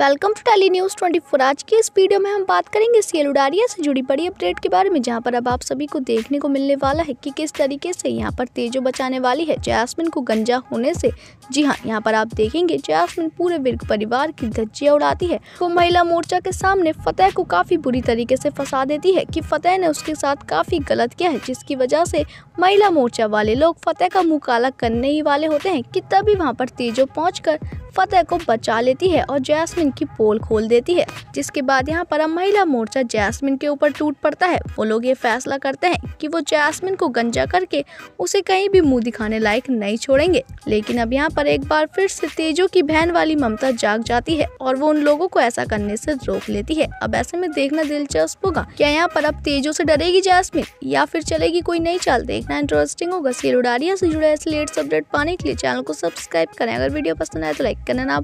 welcome to Tele News twenty four आज की इस वीडियो में हम बात करेंगे सीएल उडारिया से जुड़ी बड़ी अपडेट के बारे में जहां पर अब आप सभी को देखने को मिलने वाला है कि किस तरीके से यहां पर तेजो बचाने वाली है जैस्मिन को गंजा होने से जी हां यहां पर आप देखेंगे जैस्मिन पूरे विर्ग परिवार की धज्जिया उड़ाती है वो महिला मोर्चा के सामने फतेह को काफ़ी बुरी तरीके से फंसा देती है की फतेह ने उसके साथ काफ़ी गलत किया है जिसकी वजह से महिला मोर्चा वाले लोग फतेह का मुकाला करने ही वाले होते हैं की तभी वहाँ पर तेजो पहुँच फतेह को बचा लेती है और जैस्मिन की पोल खोल देती है जिसके बाद यहाँ पर अब महिला मोर्चा जैस्मिन के ऊपर टूट पड़ता है वो लोग ये फैसला करते हैं कि वो जैस्मिन को गंजा करके उसे कहीं भी मुंह दिखाने लायक नहीं छोड़ेंगे लेकिन अब यहाँ पर एक बार फिर से तेजो की बहन वाली ममता जाग जाती है और वो उन लोगों को ऐसा करने से रोक लेती है अब ऐसे में देखना दिलचस्प होगा क्या यहाँ पर अब तेजो से डरेगी जैस्मिन या फिर चलेगी कोई नई चाल देखना इंटरेस्टिंग होगा सील उड़ारिया से जुड़े ऐसे लेटेस्ट अपडेट पाने के लिए चैनल को सब्सक्राइब करें अगर वीडियो पसंद आए तो लाइक kenapa